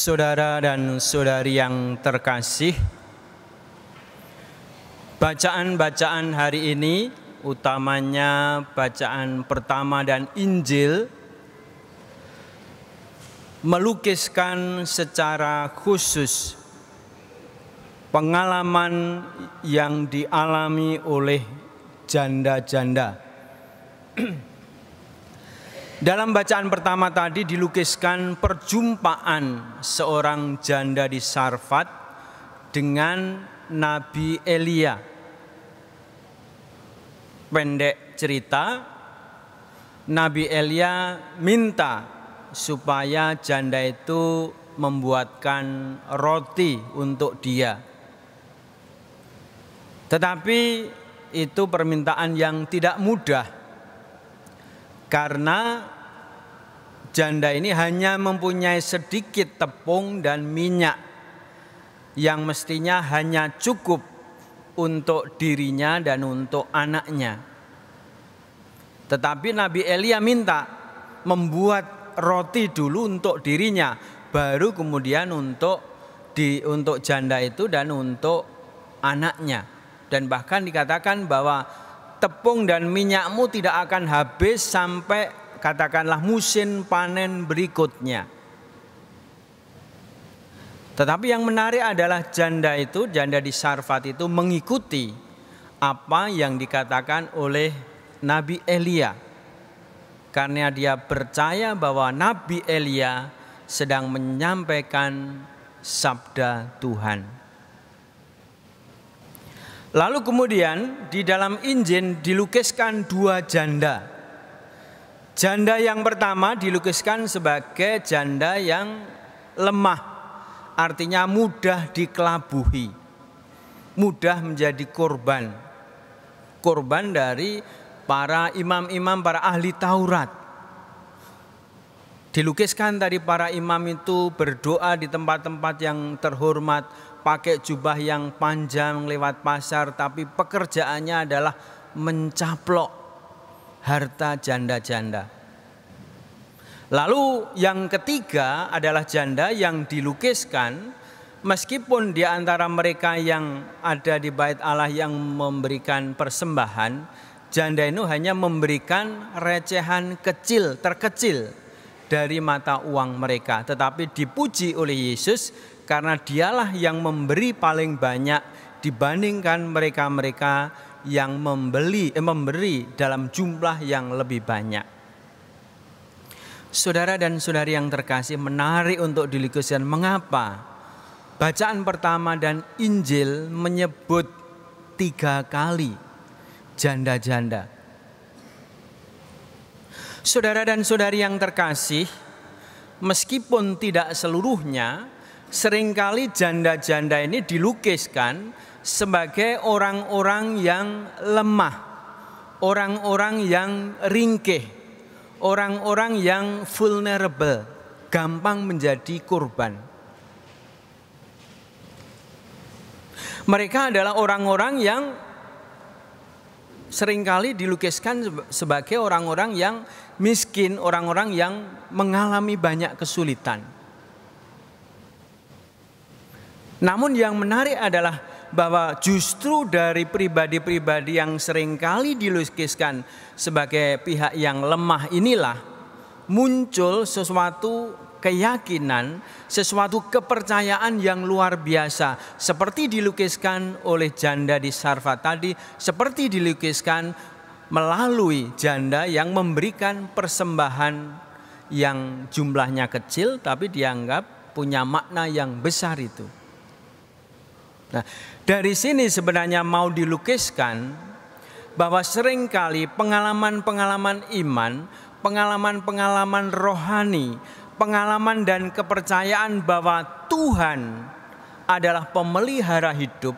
Saudara dan saudari yang terkasih, bacaan-bacaan hari ini, utamanya bacaan pertama dan Injil, melukiskan secara khusus pengalaman yang dialami oleh janda-janda. Dalam bacaan pertama tadi dilukiskan perjumpaan seorang janda di Sarfat dengan Nabi Elia. Pendek cerita, Nabi Elia minta supaya janda itu membuatkan roti untuk dia. Tetapi itu permintaan yang tidak mudah karena janda ini hanya mempunyai sedikit tepung dan minyak yang mestinya hanya cukup untuk dirinya dan untuk anaknya. Tetapi Nabi Elia minta membuat roti dulu untuk dirinya, baru kemudian untuk di untuk janda itu dan untuk anaknya. Dan bahkan dikatakan bahwa tepung dan minyakmu tidak akan habis sampai katakanlah musim panen berikutnya. Tetapi yang menarik adalah janda itu, janda di Sarfat itu mengikuti apa yang dikatakan oleh Nabi Elia. Karena dia percaya bahwa Nabi Elia sedang menyampaikan sabda Tuhan. Lalu kemudian di dalam Injil dilukiskan dua janda. Janda yang pertama dilukiskan sebagai janda yang lemah, artinya mudah dikelabuhi, mudah menjadi korban. Korban dari para imam-imam, para ahli Taurat. Dilukiskan dari para imam itu berdoa di tempat-tempat yang terhormat, pakai jubah yang panjang lewat pasar, tapi pekerjaannya adalah mencaplok harta janda-janda. Lalu yang ketiga adalah janda yang dilukiskan meskipun di antara mereka yang ada di bait Allah yang memberikan persembahan, janda itu hanya memberikan recehan kecil terkecil dari mata uang mereka, tetapi dipuji oleh Yesus karena dialah yang memberi paling banyak dibandingkan mereka-mereka yang membeli eh, memberi dalam jumlah yang lebih banyak. Saudara dan saudari yang terkasih menarik untuk dilikusian mengapa bacaan pertama dan Injil menyebut tiga kali janda-janda. Saudara dan saudari yang terkasih, meskipun tidak seluruhnya, Seringkali janda-janda ini dilukiskan sebagai orang-orang yang lemah, orang-orang yang ringkih, orang-orang yang vulnerable, gampang menjadi korban. Mereka adalah orang-orang yang seringkali dilukiskan sebagai orang-orang yang miskin, orang-orang yang mengalami banyak kesulitan. Namun yang menarik adalah bahwa justru dari pribadi-pribadi yang seringkali dilukiskan sebagai pihak yang lemah inilah muncul sesuatu keyakinan, sesuatu kepercayaan yang luar biasa seperti dilukiskan oleh janda di Sarfa tadi, seperti dilukiskan melalui janda yang memberikan persembahan yang jumlahnya kecil tapi dianggap punya makna yang besar itu. Nah, dari sini sebenarnya mau dilukiskan bahwa seringkali pengalaman-pengalaman iman, pengalaman-pengalaman rohani, pengalaman dan kepercayaan bahwa Tuhan adalah pemelihara hidup,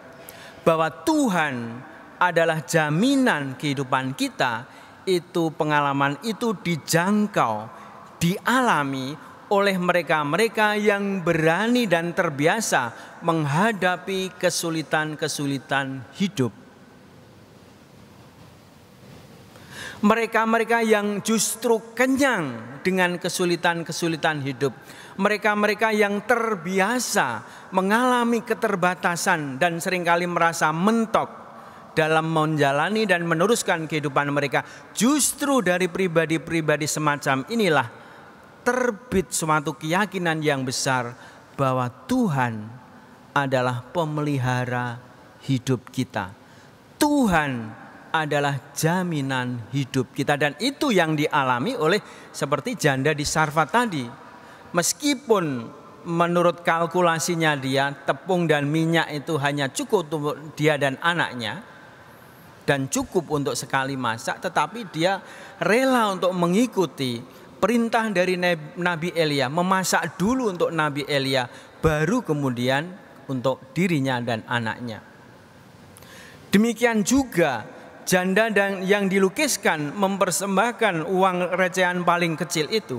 bahwa Tuhan adalah jaminan kehidupan kita, itu pengalaman itu dijangkau, dialami oleh mereka-mereka yang berani dan terbiasa menghadapi kesulitan-kesulitan hidup. Mereka-mereka yang justru kenyang dengan kesulitan-kesulitan hidup, mereka-mereka yang terbiasa mengalami keterbatasan dan seringkali merasa mentok dalam menjalani dan meneruskan kehidupan mereka, justru dari pribadi-pribadi semacam inilah terbit suatu keyakinan yang besar bahwa Tuhan adalah pemelihara hidup kita. Tuhan adalah jaminan hidup kita dan itu yang dialami oleh seperti janda di Sarfat tadi. Meskipun menurut kalkulasinya dia tepung dan minyak itu hanya cukup untuk dia dan anaknya dan cukup untuk sekali masak tetapi dia rela untuk mengikuti perintah dari Nabi Elia memasak dulu untuk Nabi Elia baru kemudian untuk dirinya dan anaknya. Demikian juga janda dan yang dilukiskan mempersembahkan uang recehan paling kecil itu.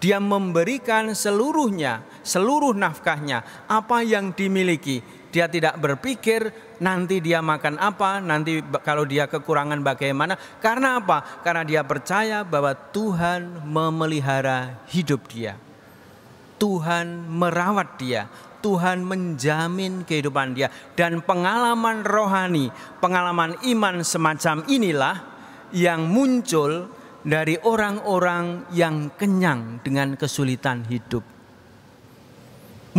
Dia memberikan seluruhnya, seluruh nafkahnya, apa yang dimiliki dia tidak berpikir nanti dia makan apa, nanti kalau dia kekurangan bagaimana. Karena apa? Karena dia percaya bahwa Tuhan memelihara hidup dia. Tuhan merawat dia, Tuhan menjamin kehidupan dia dan pengalaman rohani, pengalaman iman semacam inilah yang muncul dari orang-orang yang kenyang dengan kesulitan hidup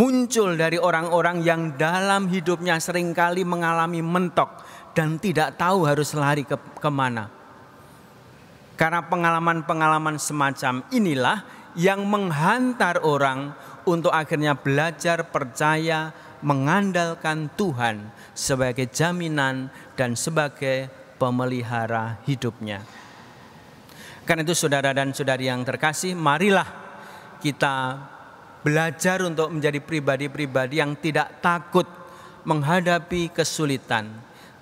muncul dari orang-orang yang dalam hidupnya seringkali mengalami mentok dan tidak tahu harus lari ke, kemana. Karena pengalaman-pengalaman semacam inilah yang menghantar orang untuk akhirnya belajar percaya mengandalkan Tuhan sebagai jaminan dan sebagai pemelihara hidupnya. Karena itu saudara dan saudari yang terkasih, marilah kita belajar untuk menjadi pribadi-pribadi yang tidak takut menghadapi kesulitan,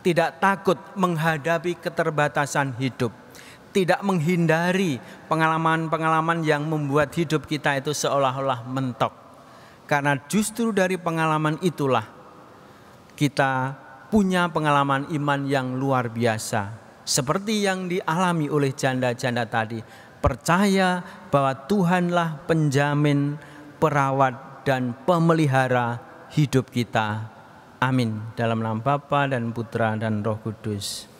tidak takut menghadapi keterbatasan hidup, tidak menghindari pengalaman-pengalaman yang membuat hidup kita itu seolah-olah mentok. Karena justru dari pengalaman itulah kita punya pengalaman iman yang luar biasa. Seperti yang dialami oleh janda-janda tadi. Percaya bahwa Tuhanlah penjamin perawat dan pemelihara hidup kita. Amin. Dalam nama Bapa dan Putra dan Roh Kudus.